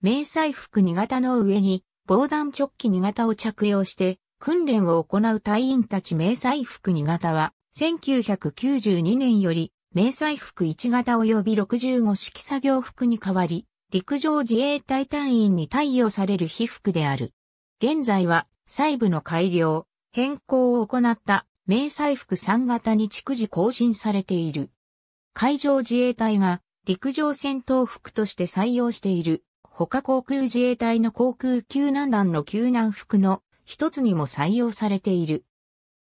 迷彩服2型の上に防弾チョッキ2型を着用して訓練を行う隊員たち迷彩服2型は1992年より迷彩服1型及び65式作業服に変わり陸上自衛隊隊員に対応される被服である。現在は細部の改良、変更を行った迷彩服3型に逐次更新されている。海上自衛隊が陸上戦闘服として採用している他航空自衛隊の航空救難団の救難服の一つにも採用されている。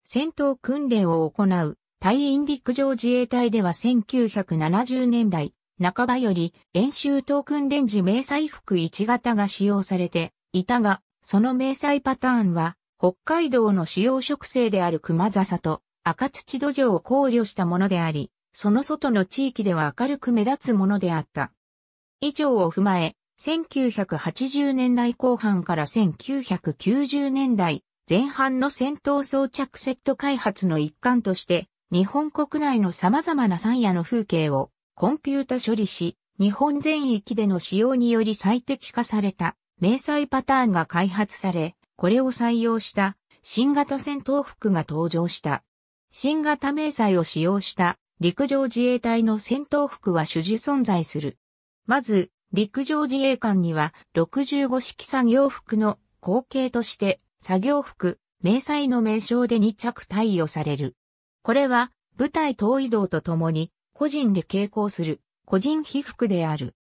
戦闘訓練を行う隊員陸上自衛隊では1970年代半ばより演習等訓練時迷彩服1型が使用されていたが、その迷彩パターンは北海道の主要植生である熊笹と赤土土壌を考慮したものであり、その外の地域では明るく目立つものであった。以上を踏まえ、1980年代後半から1990年代前半の戦闘装着セット開発の一環として、日本国内の様々な山野の風景をコンピュータ処理し、日本全域での使用により最適化された迷彩パターンが開発され、これを採用した新型戦闘服が登場した。新型迷彩を使用した陸上自衛隊の戦闘服は主従存在する。まず、陸上自衛官には65式作業服の後継として作業服、迷彩の名称で2着対応される。これは部隊統移動とともに個人で携行する個人被服である。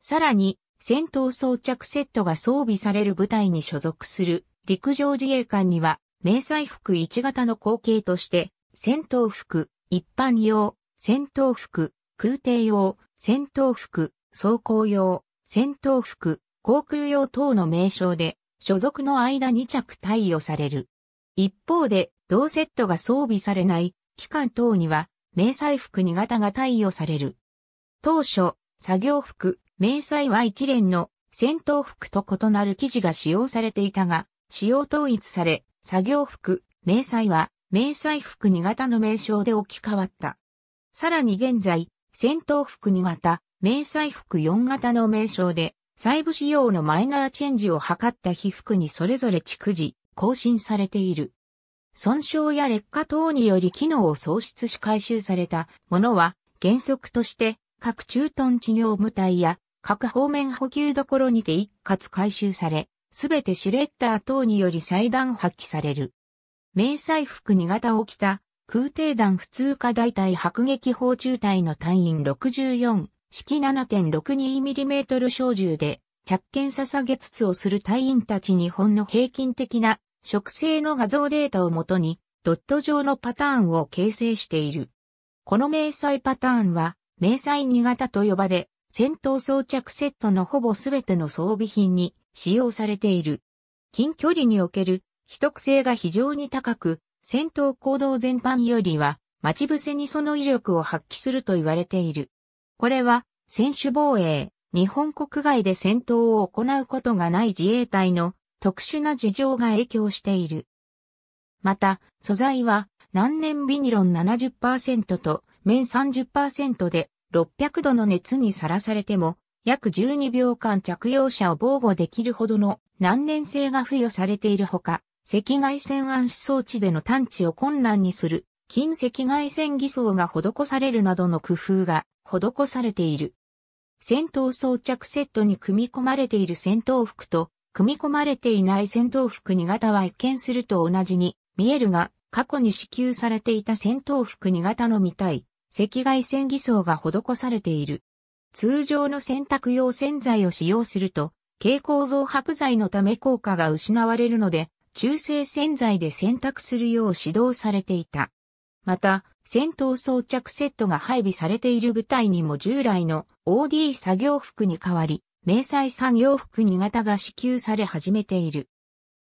さらに戦闘装着セットが装備される部隊に所属する陸上自衛官には迷彩服1型の後継として戦闘服、一般用、戦闘服、空挺用、戦闘服、装甲用、戦闘服、航空用等の名称で、所属の間2着貸与される。一方で、同セットが装備されない機関等には、迷彩服2型が貸与される。当初、作業服、迷彩は一連の戦闘服と異なる生地が使用されていたが、使用統一され、作業服、迷彩は、迷彩服2型の名称で置き換わった。さらに現在、戦闘服2型、迷彩服4型の名称で、細部仕様のマイナーチェンジを図った被服にそれぞれ逐次、更新されている。損傷や劣化等により機能を喪失し回収されたものは、原則として、各駐屯地業務隊や、各方面補給どころにて一括回収され、すべてシュレッダー等により裁断破棄される。迷彩服2型を着た空挺団普通科大隊迫撃砲中隊の隊員64式 7.62mm 小銃で着剣捧げつつをする隊員たち日本の平均的な植生の画像データをもとにドット状のパターンを形成している。この迷彩パターンは迷彩2型と呼ばれ戦闘装着セットのほぼすべての装備品に使用されている。近距離における秘匿性が非常に高く、戦闘行動全般よりは待ち伏せにその威力を発揮すると言われている。これは、選手防衛、日本国外で戦闘を行うことがない自衛隊の特殊な事情が影響している。また、素材は、難燃ビニロン70%と、綿30%で、600度の熱にさらされても、約12秒間着用者を防護できるほどの難燃性が付与されているほか、赤外線暗視装置での探知を困難にする近赤外線偽装が施されるなどの工夫が施されている。戦闘装着セットに組み込まれている戦闘服と、組み込まれていない戦闘服2型は一見すると同じに見えるが、過去に支給されていた戦闘服2型のみたい、赤外線偽装が施されている。通常の洗濯用洗剤を使用すると、蛍光増白剤のため効果が失われるので、中性洗剤で洗濯するよう指導されていた。また、戦闘装着セットが配備されている部隊にも従来の OD 作業服に代わり、迷彩作業服2型が支給され始めている。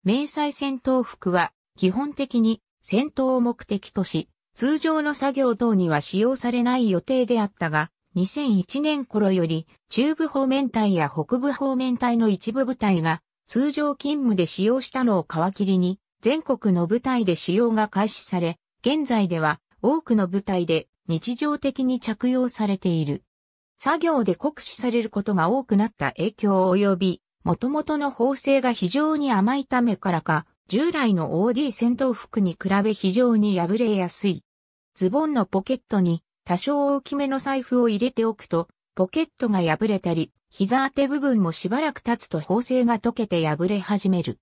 迷彩戦闘服は基本的に戦闘を目的とし、通常の作業等には使用されない予定であったが、2001年頃より中部方面隊や北部方面隊の一部部隊が通常勤務で使用したのを皮切りに全国の部隊で使用が開始され、現在では多くの部隊で日常的に着用されている。作業で酷使されることが多くなった影響及び、元々の縫製が非常に甘いためからか、従来の OD 戦闘服に比べ非常に破れやすい。ズボンのポケットに多少大きめの財布を入れておくと、ポケットが破れたり、膝当て部分もしばらく経つと縫製が溶けて破れ始める。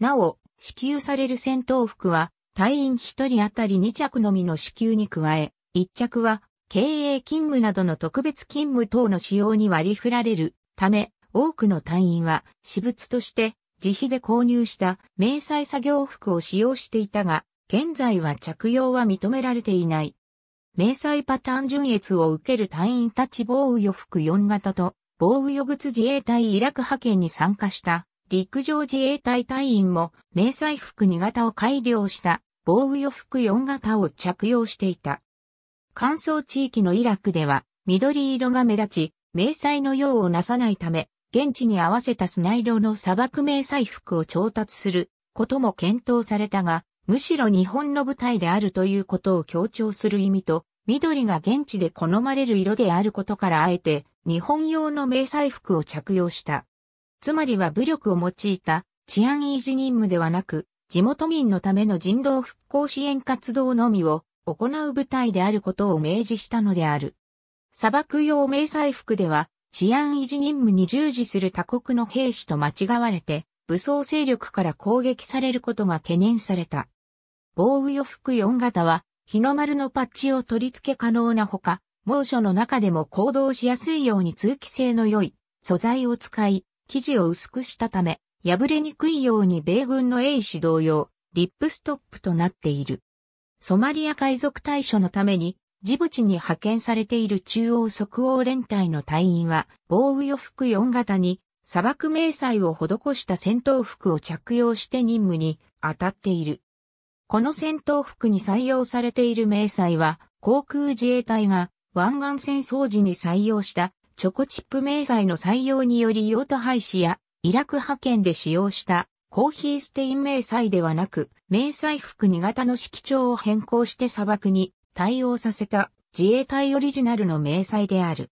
なお、支給される戦闘服は、隊員1人当たり2着のみの支給に加え、1着は経営勤務などの特別勤務等の使用に割り振られるため、多くの隊員は私物として自費で購入した迷彩作業服を使用していたが、現在は着用は認められていない。迷彩パターン順越を受ける隊員たち防雨服4型と防雨靴自衛隊イラク派遣に参加した陸上自衛隊隊員も迷彩服2型を改良した防御服4型を着用していた。乾燥地域のイラクでは緑色が目立ち、迷彩の用をなさないため、現地に合わせた砂色の砂漠迷彩服を調達することも検討されたが、むしろ日本の舞台であるということを強調する意味と、緑が現地で好まれる色であることからあえて、日本用の迷彩服を着用した。つまりは武力を用いた治安維持任務ではなく、地元民のための人道復興支援活動のみを行う部隊であることを明示したのである。砂漠用迷彩服では治安維持任務に従事する他国の兵士と間違われて武装勢力から攻撃されることが懸念された。防雨服4型は日の丸のパッチを取り付け可能なほか、猛暑の中でも行動しやすいように通気性の良い素材を使い、生地を薄くしたため、破れにくいように米軍の英士同様、リップストップとなっている。ソマリア海賊対処のために、ジブチに派遣されている中央即応連隊の隊員は、防雨服4型に、砂漠迷彩を施した戦闘服を着用して任務に当たっている。この戦闘服に採用されている迷彩は、航空自衛隊が湾岸戦争時に採用したチョコチップ迷彩の採用により用途廃止やイラク派遣で使用したコーヒーステイン迷彩ではなく、迷彩服2型の色調を変更して砂漠に対応させた自衛隊オリジナルの迷彩である。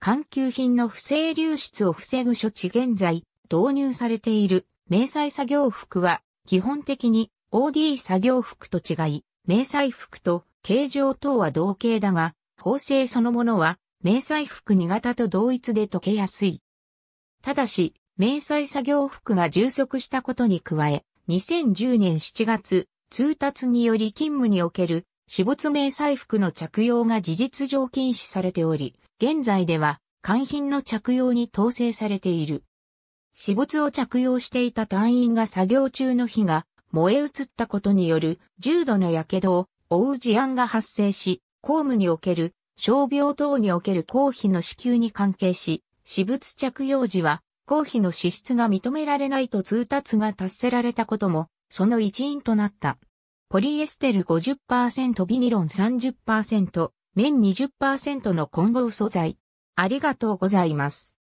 環球品の不正流出を防ぐ処置現在導入されている迷彩作業服は基本的に OD 作業服と違い、迷彩服と形状等は同型だが、縫製そのものは迷彩服2型と同一で溶けやすい。ただし、明細作業服が充足したことに加え、2010年7月、通達により勤務における死没明細服の着用が事実上禁止されており、現在では、官品の着用に統制されている。死没を着用していた隊員が作業中の火が燃え移ったことによる重度の火傷を負う事案が発生し、公務における傷病等における公費の支給に関係し、私物着用時は公費の支出が認められないと通達が達せられたことも、その一因となった。ポリエステル50%ビニロン30%、綿20%の混合素材。ありがとうございます。